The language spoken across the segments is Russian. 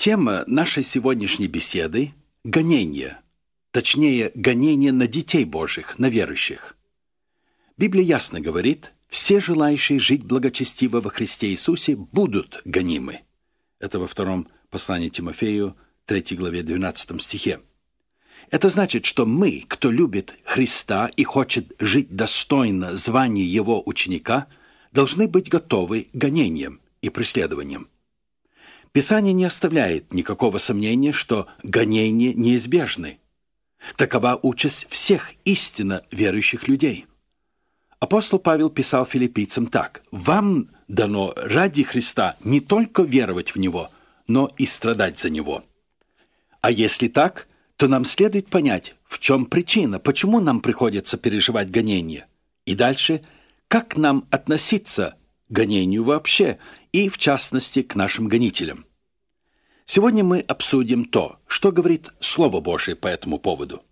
Тема нашей сегодняшней беседы – гонение, точнее, гонение на детей Божьих, на верующих. Библия ясно говорит, все желающие жить благочестиво во Христе Иисусе будут гонимы. Это во втором послании Тимофею, 3 главе 12 стихе. Это значит, что мы, кто любит Христа и хочет жить достойно звания Его ученика, должны быть готовы гонением и преследованием. Писание не оставляет никакого сомнения, что гонения неизбежны. Такова участь всех истинно верующих людей. Апостол Павел писал филиппийцам так. «Вам дано ради Христа не только веровать в Него, но и страдать за Него». А если так, то нам следует понять, в чем причина, почему нам приходится переживать гонения. И дальше, как нам относиться к гонению вообще, и, в частности, к нашим гонителям. Сегодня мы обсудим то, что говорит Слово Божие по этому поводу.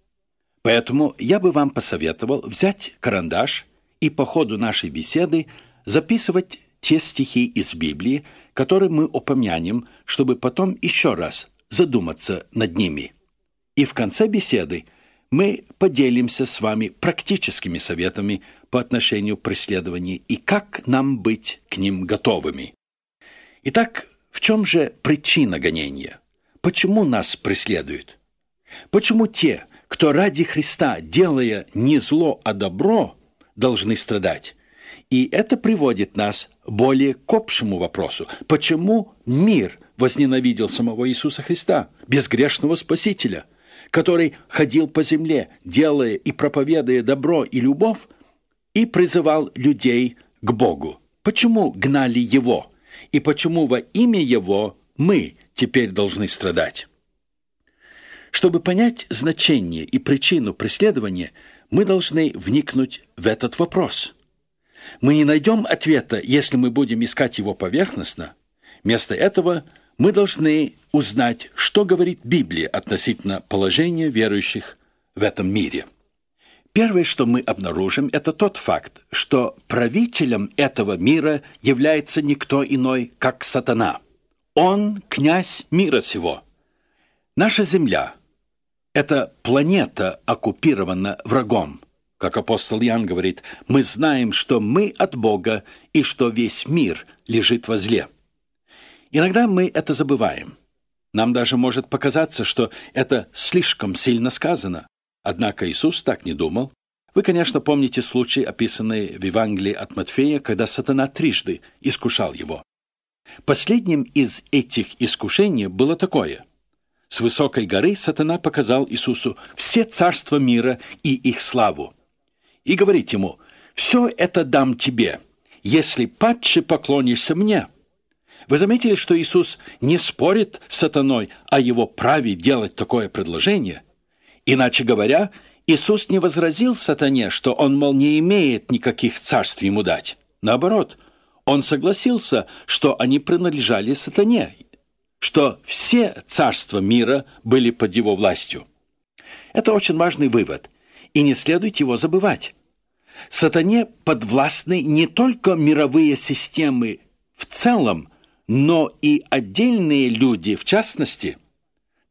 Поэтому я бы вам посоветовал взять карандаш и по ходу нашей беседы записывать те стихи из Библии, которые мы упомянем, чтобы потом еще раз задуматься над ними. И в конце беседы мы поделимся с вами практическими советами по отношению к преследованию и как нам быть к ним готовыми. Итак, в чем же причина гонения? Почему нас преследуют? Почему те, кто ради Христа, делая не зло, а добро, должны страдать? И это приводит нас более к общему вопросу. Почему мир возненавидел самого Иисуса Христа, безгрешного Спасителя, который ходил по земле, делая и проповедуя добро и любовь, и призывал людей к Богу? Почему гнали его? и почему во имя Его мы теперь должны страдать. Чтобы понять значение и причину преследования, мы должны вникнуть в этот вопрос. Мы не найдем ответа, если мы будем искать его поверхностно. Вместо этого мы должны узнать, что говорит Библия относительно положения верующих в этом мире. Первое, что мы обнаружим, это тот факт, что правителем этого мира является никто иной, как сатана. Он князь мира сего. Наша Земля – это планета, оккупирована врагом. Как апостол Иоанн говорит, мы знаем, что мы от Бога и что весь мир лежит во зле. Иногда мы это забываем. Нам даже может показаться, что это слишком сильно сказано. Однако Иисус так не думал. Вы, конечно, помните случай, описанный в Евангелии от Матфея, когда сатана трижды искушал его. Последним из этих искушений было такое. С высокой горы сатана показал Иисусу все царства мира и их славу. И говорит ему, «Все это дам тебе, если падше поклонишься мне». Вы заметили, что Иисус не спорит с сатаной о а его праве делать такое предложение? Иначе говоря, Иисус не возразил сатане, что он, мол, не имеет никаких царств ему дать. Наоборот, он согласился, что они принадлежали сатане, что все царства мира были под его властью. Это очень важный вывод, и не следует его забывать. Сатане подвластны не только мировые системы в целом, но и отдельные люди, в частности –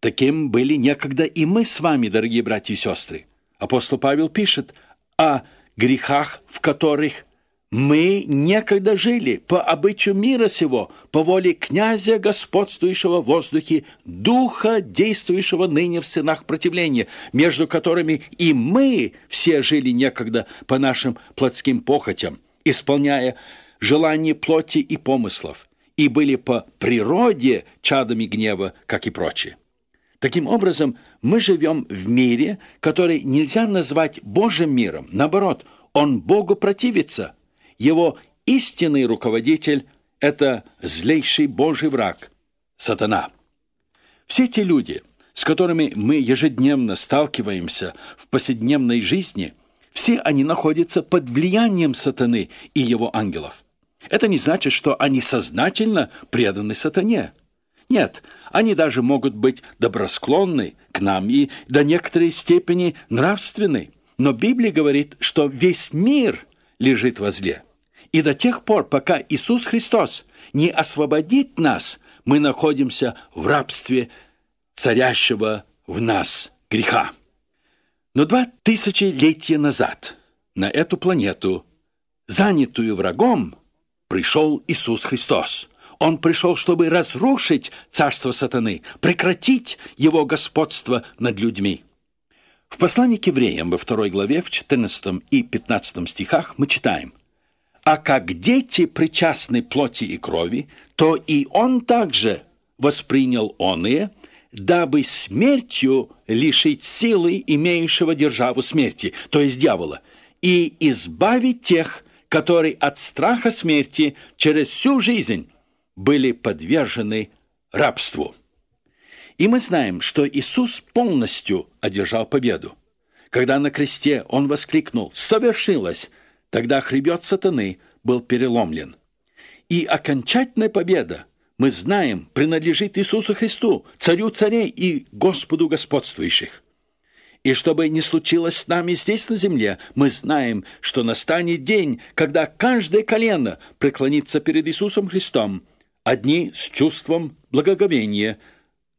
Таким были некогда и мы с вами, дорогие братья и сестры. Апостол Павел пишет о грехах, в которых мы некогда жили по обычаю мира сего, по воле князя, господствующего в воздухе, духа, действующего ныне в сынах противления, между которыми и мы все жили некогда по нашим плотским похотям, исполняя желания плоти и помыслов, и были по природе чадами гнева, как и прочие. Таким образом, мы живем в мире, который нельзя назвать Божьим миром. Наоборот, он Богу противится. Его истинный руководитель – это злейший Божий враг – сатана. Все те люди, с которыми мы ежедневно сталкиваемся в повседневной жизни, все они находятся под влиянием сатаны и его ангелов. Это не значит, что они сознательно преданы сатане – нет, они даже могут быть добросклонны к нам и до некоторой степени нравственны. Но Библия говорит, что весь мир лежит во зле. И до тех пор, пока Иисус Христос не освободит нас, мы находимся в рабстве царящего в нас греха. Но два тысячелетия назад на эту планету, занятую врагом, пришел Иисус Христос – он пришел, чтобы разрушить царство сатаны, прекратить его господство над людьми. В послании к евреям во второй главе, в 14 и 15 стихах мы читаем «А как дети причастны плоти и крови, то и он также воспринял оные, дабы смертью лишить силы имеющего державу смерти, то есть дьявола, и избавить тех, которые от страха смерти через всю жизнь были подвержены рабству. И мы знаем, что Иисус полностью одержал победу. Когда на кресте он воскликнул «Совершилось!», тогда хребет сатаны был переломлен. И окончательная победа, мы знаем, принадлежит Иисусу Христу, Царю царей и Господу господствующих. И чтобы не случилось с нами здесь на земле, мы знаем, что настанет день, когда каждое колено преклонится перед Иисусом Христом – Одни с чувством благоговения,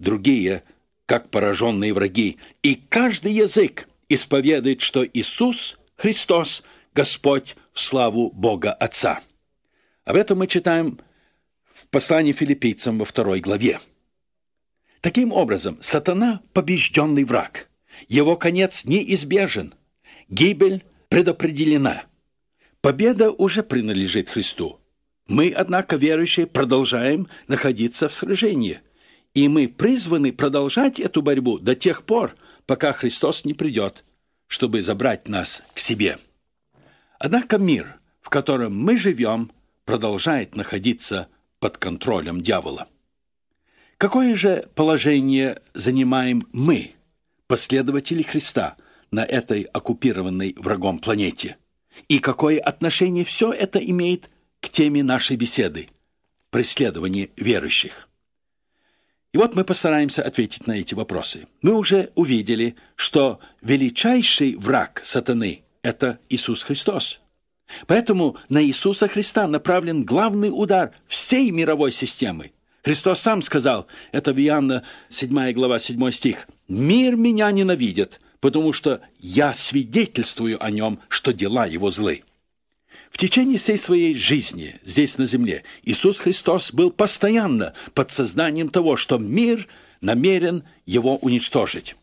другие – как пораженные враги. И каждый язык исповедует, что Иисус Христос – Господь в славу Бога Отца. Об этом мы читаем в послании филиппийцам во второй главе. Таким образом, сатана – побежденный враг. Его конец неизбежен. Гибель предопределена. Победа уже принадлежит Христу. Мы, однако, верующие, продолжаем находиться в сражении, и мы призваны продолжать эту борьбу до тех пор, пока Христос не придет, чтобы забрать нас к себе. Однако мир, в котором мы живем, продолжает находиться под контролем дьявола. Какое же положение занимаем мы, последователи Христа, на этой оккупированной врагом планете? И какое отношение все это имеет к теме нашей беседы – преследование верующих. И вот мы постараемся ответить на эти вопросы. Мы уже увидели, что величайший враг сатаны – это Иисус Христос. Поэтому на Иисуса Христа направлен главный удар всей мировой системы. Христос сам сказал, это в Иоанна 7 глава 7 стих, «Мир меня ненавидит, потому что я свидетельствую о нем, что дела его злы». В течение всей своей жизни здесь на земле Иисус Христос был постоянно под сознанием того, что мир намерен его уничтожить.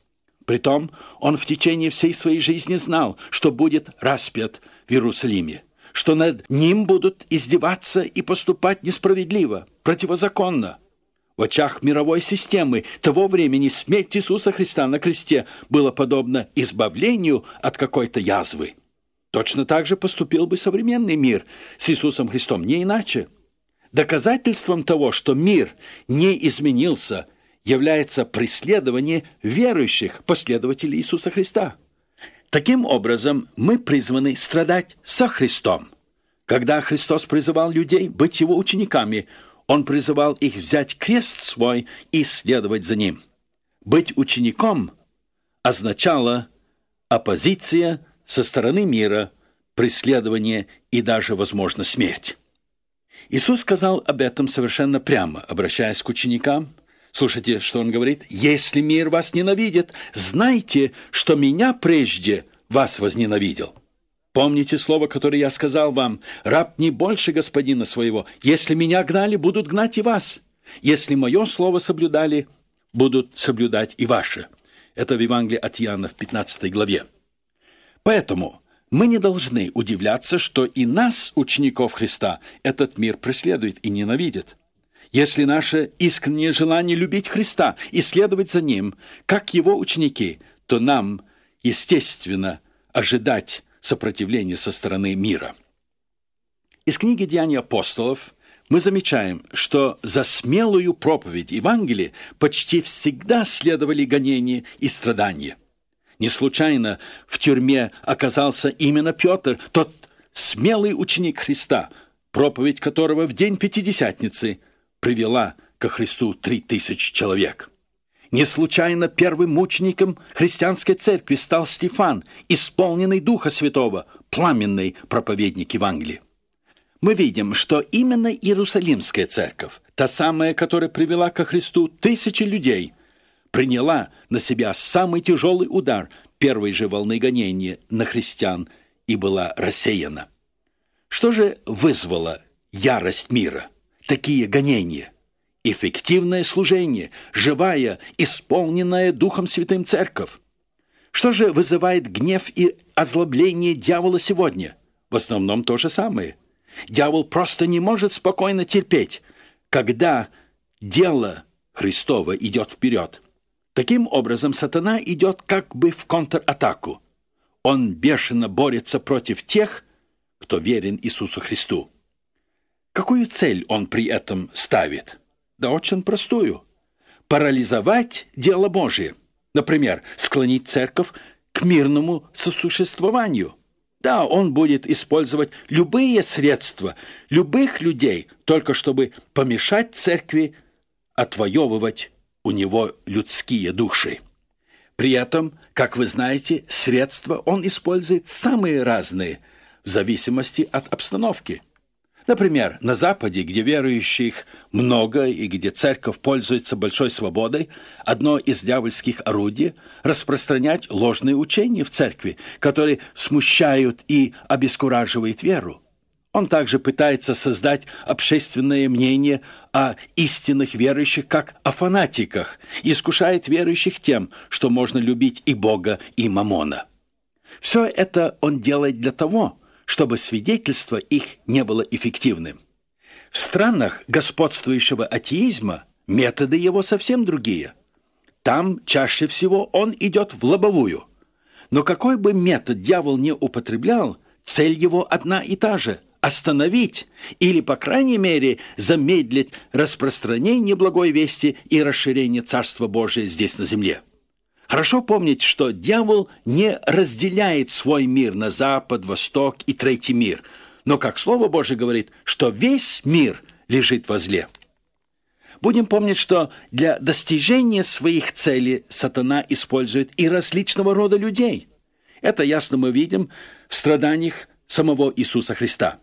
Притом он в течение всей своей жизни знал, что будет распят в Иерусалиме, что над ним будут издеваться и поступать несправедливо, противозаконно. В очах мировой системы того времени смерть Иисуса Христа на кресте было подобно избавлению от какой-то язвы – Точно так же поступил бы современный мир с Иисусом Христом, не иначе. Доказательством того, что мир не изменился, является преследование верующих последователей Иисуса Христа. Таким образом, мы призваны страдать со Христом. Когда Христос призывал людей быть его учениками, он призывал их взять крест свой и следовать за ним. Быть учеником означало оппозиция – со стороны мира, преследование и даже, возможно, смерть. Иисус сказал об этом совершенно прямо, обращаясь к ученикам. Слушайте, что он говорит. «Если мир вас ненавидит, знайте, что меня прежде вас возненавидел». Помните слово, которое я сказал вам. «Раб не больше господина своего. Если меня гнали, будут гнать и вас. Если мое слово соблюдали, будут соблюдать и ваше». Это в Евангелии от Иоанна в 15 главе. Поэтому мы не должны удивляться, что и нас, учеников Христа, этот мир преследует и ненавидит. Если наше искреннее желание любить Христа и следовать за Ним, как Его ученики, то нам, естественно, ожидать сопротивления со стороны мира. Из книги «Деяния апостолов» мы замечаем, что за смелую проповедь Евангелия почти всегда следовали гонения и страдания – не случайно в тюрьме оказался именно Петр, тот смелый ученик Христа, проповедь которого в день Пятидесятницы привела ко Христу три тысячи человек. Не случайно первым мучеником христианской церкви стал Стефан, исполненный Духа Святого, пламенный проповедник Евангелия. Мы видим, что именно Иерусалимская церковь, та самая, которая привела ко Христу тысячи людей – приняла на себя самый тяжелый удар первой же волны гонения на христиан и была рассеяна. Что же вызвало ярость мира, такие гонения? Эффективное служение, живая, исполненная Духом Святым Церковь. Что же вызывает гнев и озлобление дьявола сегодня? В основном то же самое. Дьявол просто не может спокойно терпеть, когда дело Христово идет вперед. Таким образом, сатана идет как бы в контратаку. Он бешено борется против тех, кто верен Иисусу Христу. Какую цель он при этом ставит? Да очень простую. Парализовать дело Божие. Например, склонить церковь к мирному сосуществованию. Да, он будет использовать любые средства, любых людей, только чтобы помешать церкви отвоевывать у него людские души. При этом, как вы знаете, средства он использует самые разные, в зависимости от обстановки. Например, на Западе, где верующих много и где церковь пользуется большой свободой, одно из дьявольских орудий – распространять ложные учения в церкви, которые смущают и обескураживают веру. Он также пытается создать общественное мнение о истинных верующих как о фанатиках и искушает верующих тем, что можно любить и Бога, и Мамона. Все это он делает для того, чтобы свидетельство их не было эффективным. В странах господствующего атеизма методы его совсем другие. Там чаще всего он идет в лобовую. Но какой бы метод дьявол не употреблял, цель его одна и та же – остановить или, по крайней мере, замедлить распространение неблагой вести и расширение Царства Божия здесь на земле. Хорошо помнить, что дьявол не разделяет свой мир на запад, восток и третий мир, но, как Слово Божие говорит, что весь мир лежит во зле. Будем помнить, что для достижения своих целей сатана использует и различного рода людей. Это ясно мы видим в страданиях самого Иисуса Христа –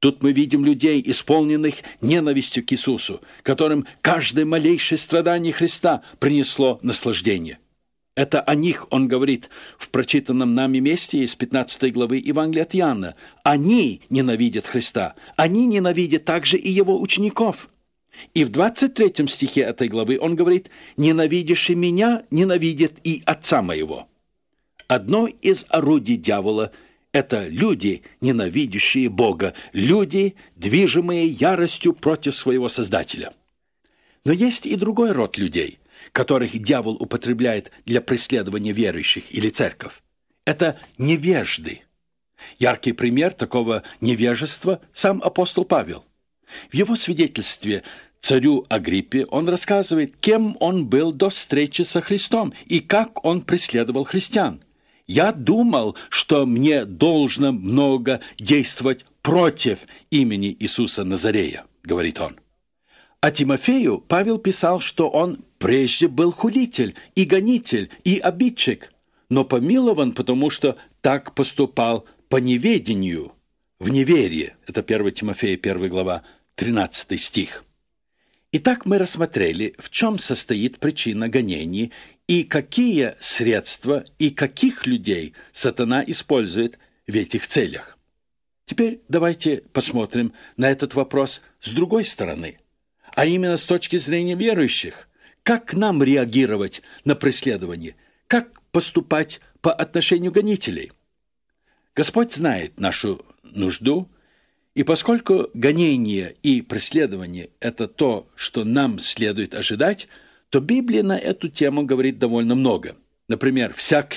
Тут мы видим людей, исполненных ненавистью к Иисусу, которым каждое малейшее страдание Христа принесло наслаждение. Это о них он говорит в прочитанном нами месте из 15 главы Евангелия от Иоанна. Они ненавидят Христа. Они ненавидят также и его учеников. И в 23 стихе этой главы он говорит «Ненавидящий меня ненавидит и отца моего». Одно из орудий дьявола – это люди, ненавидящие Бога, люди, движимые яростью против своего Создателя. Но есть и другой род людей, которых дьявол употребляет для преследования верующих или церковь. Это невежды. Яркий пример такого невежества – сам апостол Павел. В его свидетельстве царю Агриппе он рассказывает, кем он был до встречи со Христом и как он преследовал христиан – я думал, что мне должно много действовать против имени Иисуса Назарея, говорит он. А Тимофею Павел писал, что он прежде был хулитель и гонитель и обидчик, но помилован, потому что так поступал по неведению, в неверии. Это 1 Тимофея, 1 глава, 13 стих. Итак, мы рассмотрели, в чем состоит причина гонений и какие средства и каких людей сатана использует в этих целях? Теперь давайте посмотрим на этот вопрос с другой стороны, а именно с точки зрения верующих. Как нам реагировать на преследование? Как поступать по отношению гонителей? Господь знает нашу нужду, и поскольку гонение и преследование – это то, что нам следует ожидать – то Библия на эту тему говорит довольно много. Например, вся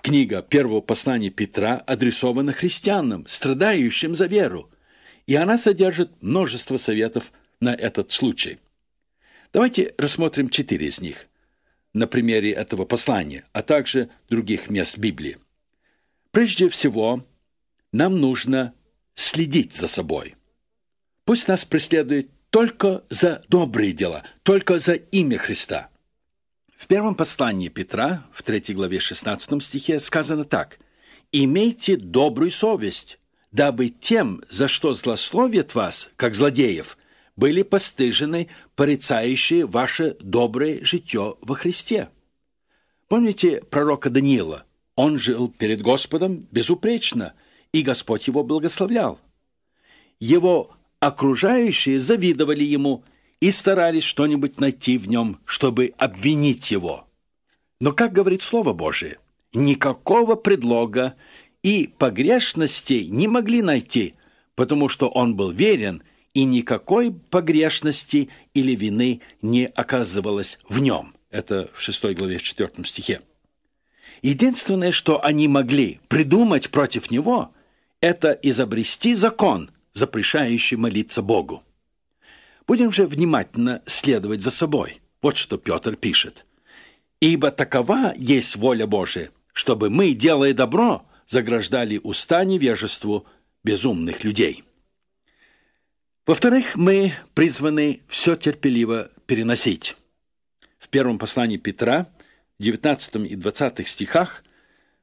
книга первого послания Петра адресована христианам, страдающим за веру, и она содержит множество советов на этот случай. Давайте рассмотрим четыре из них на примере этого послания, а также других мест Библии. Прежде всего, нам нужно следить за собой. Пусть нас преследует только за добрые дела, только за имя Христа. В первом послании Петра, в 3 главе 16 стихе, сказано так. «Имейте добрую совесть, дабы тем, за что злословят вас, как злодеев, были постыжены порицающие ваше доброе житье во Христе». Помните пророка Даниила? Он жил перед Господом безупречно, и Господь его благословлял. Его Окружающие завидовали ему и старались что-нибудь найти в нем, чтобы обвинить его. Но, как говорит Слово Божие, никакого предлога и погрешностей не могли найти, потому что он был верен, и никакой погрешности или вины не оказывалось в нем. Это в 6 главе, в 4 стихе. Единственное, что они могли придумать против него, это изобрести закон – запрещающий молиться Богу. Будем же внимательно следовать за собой. Вот что Петр пишет. «Ибо такова есть воля Божия, чтобы мы, делая добро, заграждали уста невежеству безумных людей». Во-вторых, мы призваны все терпеливо переносить. В первом послании Петра, в 19 и 20 стихах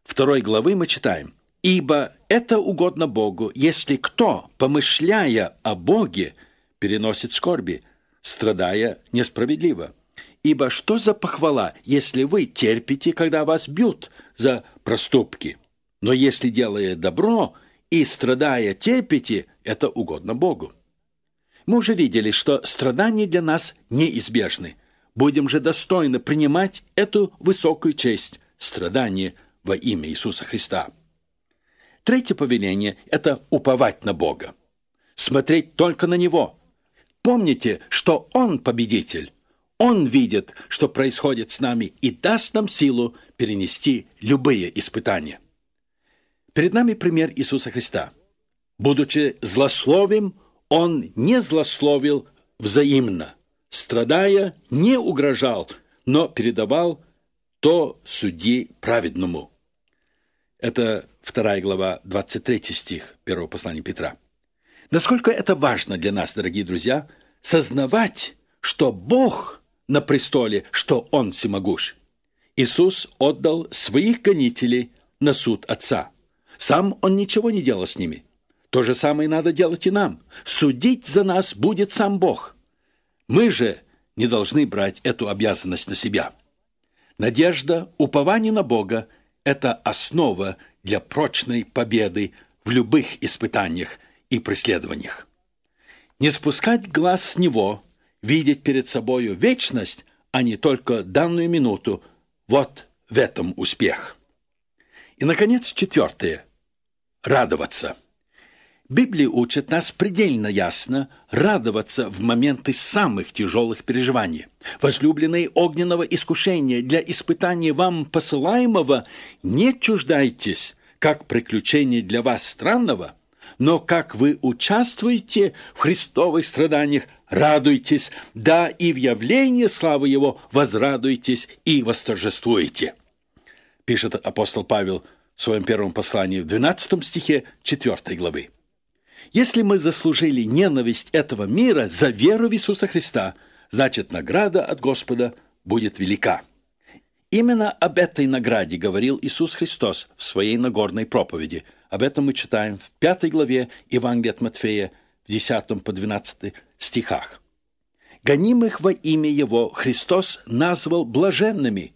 второй главы мы читаем – Ибо это угодно Богу, если кто, помышляя о Боге, переносит скорби, страдая несправедливо. Ибо что за похвала, если вы терпите, когда вас бьют за проступки? Но если делая добро и страдая терпите, это угодно Богу. Мы уже видели, что страдания для нас неизбежны. Будем же достойно принимать эту высокую честь – страдания во имя Иисуса Христа. Третье повеление – это уповать на Бога, смотреть только на Него. Помните, что Он победитель. Он видит, что происходит с нами и даст нам силу перенести любые испытания. Перед нами пример Иисуса Христа. Будучи злословим, Он не злословил взаимно, страдая, не угрожал, но передавал то суди праведному. Это вторая глава, 23 стих первого послания Петра. Насколько это важно для нас, дорогие друзья, сознавать, что Бог на престоле, что Он всемогущ. Иисус отдал своих гонителей на суд Отца. Сам Он ничего не делал с ними. То же самое надо делать и нам. Судить за нас будет сам Бог. Мы же не должны брать эту обязанность на себя. Надежда, упование на Бога –– это основа для прочной победы в любых испытаниях и преследованиях. Не спускать глаз с него, видеть перед собою вечность, а не только данную минуту – вот в этом успех. И, наконец, четвертое – радоваться – Библия учит нас предельно ясно радоваться в моменты самых тяжелых переживаний. Возлюбленные огненного искушения для испытания вам посылаемого не чуждайтесь, как приключений для вас странного, но как вы участвуете в христовых страданиях, радуйтесь, да и в явлении славы Его возрадуйтесь и восторжествуете. Пишет апостол Павел в своем первом послании в 12 стихе 4 главы. Если мы заслужили ненависть этого мира за веру в Иисуса Христа, значит награда от Господа будет велика. Именно об этой награде говорил Иисус Христос в своей Нагорной проповеди. Об этом мы читаем в пятой главе Евангелия от Матфея, в 10 по 12 стихах. Гонимых во имя Его Христос назвал блаженными.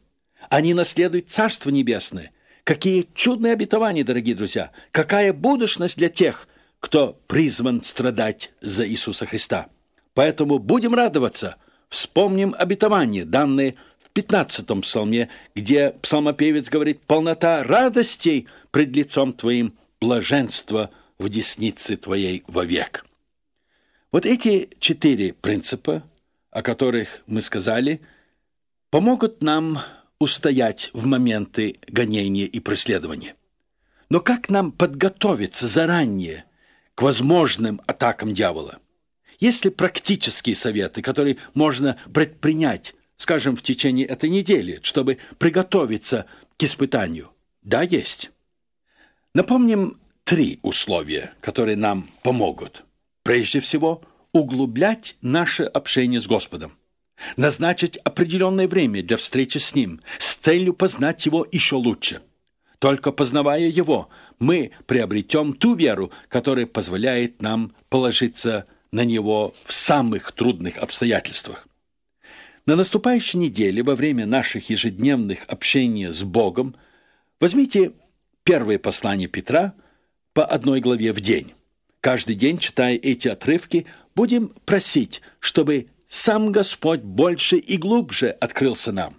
Они наследуют Царство Небесное. Какие чудные обетования, дорогие друзья! Какая будущность для тех, кто призван страдать за Иисуса Христа. Поэтому будем радоваться, вспомним обетование, данные в 15-м псалме, где псалмопевец говорит «Полнота радостей пред лицом твоим, блаженство в деснице твоей вовек». Вот эти четыре принципа, о которых мы сказали, помогут нам устоять в моменты гонения и преследования. Но как нам подготовиться заранее – к возможным атакам дьявола? Есть ли практические советы, которые можно предпринять, скажем, в течение этой недели, чтобы приготовиться к испытанию? Да, есть. Напомним три условия, которые нам помогут. Прежде всего, углублять наше общение с Господом. Назначить определенное время для встречи с Ним с целью познать Его еще лучше – только познавая его, мы приобретем ту веру, которая позволяет нам положиться на него в самых трудных обстоятельствах. На наступающей неделе, во время наших ежедневных общения с Богом, возьмите первое послание Петра по одной главе в день. Каждый день, читая эти отрывки, будем просить, чтобы сам Господь больше и глубже открылся нам.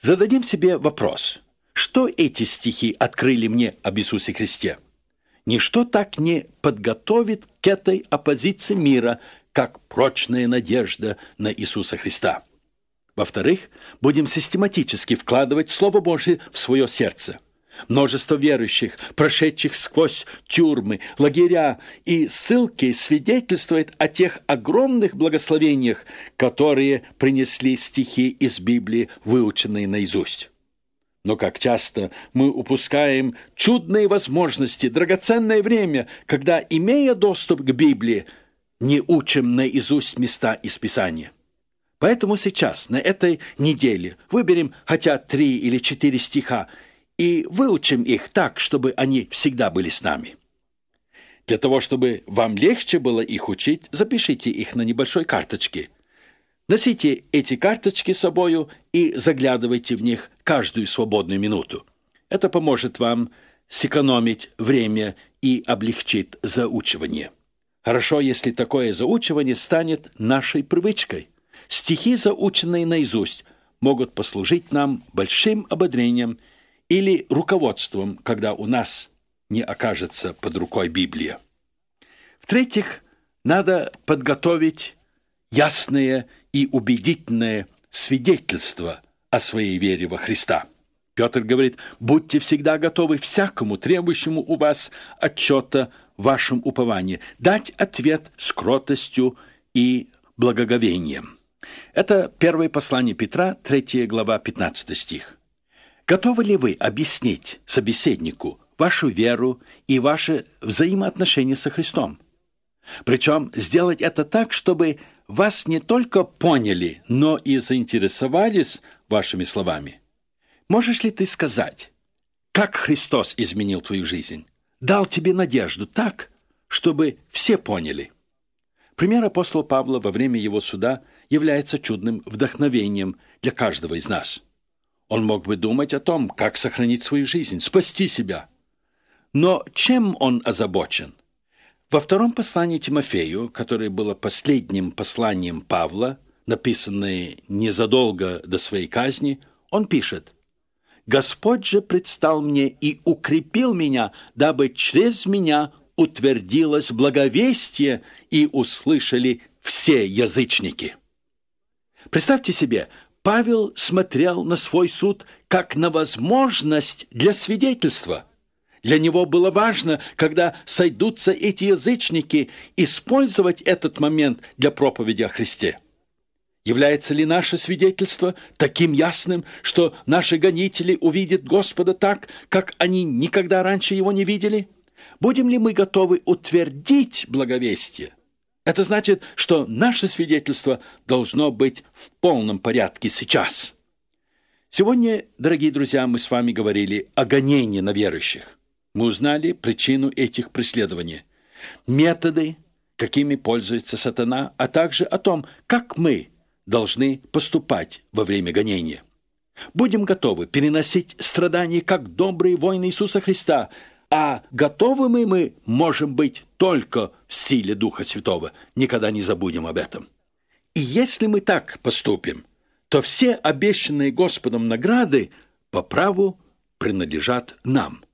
Зададим себе вопрос, что эти стихи открыли мне об Иисусе Христе? Ничто так не подготовит к этой оппозиции мира, как прочная надежда на Иисуса Христа. Во-вторых, будем систематически вкладывать Слово Божие в свое сердце. Множество верующих, прошедших сквозь тюрьмы, лагеря и ссылки свидетельствует о тех огромных благословениях, которые принесли стихи из Библии, выученные наизусть. Но как часто мы упускаем чудные возможности, драгоценное время, когда, имея доступ к Библии, не учим наизусть места из Писания. Поэтому сейчас, на этой неделе, выберем хотя три или четыре стиха и выучим их так, чтобы они всегда были с нами. Для того, чтобы вам легче было их учить, запишите их на небольшой карточке – Носите эти карточки с собою и заглядывайте в них каждую свободную минуту. Это поможет вам сэкономить время и облегчит заучивание. Хорошо, если такое заучивание станет нашей привычкой. Стихи, заученные наизусть, могут послужить нам большим ободрением или руководством, когда у нас не окажется под рукой Библия. В-третьих, надо подготовить ясные и убедительное свидетельство о своей вере во Христа. Петр говорит, будьте всегда готовы всякому, требующему у вас отчета в вашем уповании, дать ответ с кротостью и благоговением. Это первое послание Петра, 3 глава, 15 стих. Готовы ли вы объяснить собеседнику вашу веру и ваши взаимоотношения со Христом? Причем сделать это так, чтобы вас не только поняли, но и заинтересовались вашими словами. Можешь ли ты сказать, как Христос изменил твою жизнь? Дал тебе надежду так, чтобы все поняли. Пример апостола Павла во время его суда является чудным вдохновением для каждого из нас. Он мог бы думать о том, как сохранить свою жизнь, спасти себя. Но чем он озабочен? Во втором послании Тимофею, которое было последним посланием Павла, написанное незадолго до своей казни, он пишет «Господь же предстал мне и укрепил меня, дабы через меня утвердилось благовестие и услышали все язычники». Представьте себе, Павел смотрел на свой суд как на возможность для свидетельства – для него было важно, когда сойдутся эти язычники, использовать этот момент для проповеди о Христе. Является ли наше свидетельство таким ясным, что наши гонители увидят Господа так, как они никогда раньше его не видели? Будем ли мы готовы утвердить благовестие? Это значит, что наше свидетельство должно быть в полном порядке сейчас. Сегодня, дорогие друзья, мы с вами говорили о гонении на верующих мы узнали причину этих преследований, методы, какими пользуется сатана, а также о том, как мы должны поступать во время гонения. Будем готовы переносить страдания, как добрые воины Иисуса Христа, а готовыми мы можем быть только в силе Духа Святого. Никогда не забудем об этом. И если мы так поступим, то все обещанные Господом награды по праву принадлежат нам –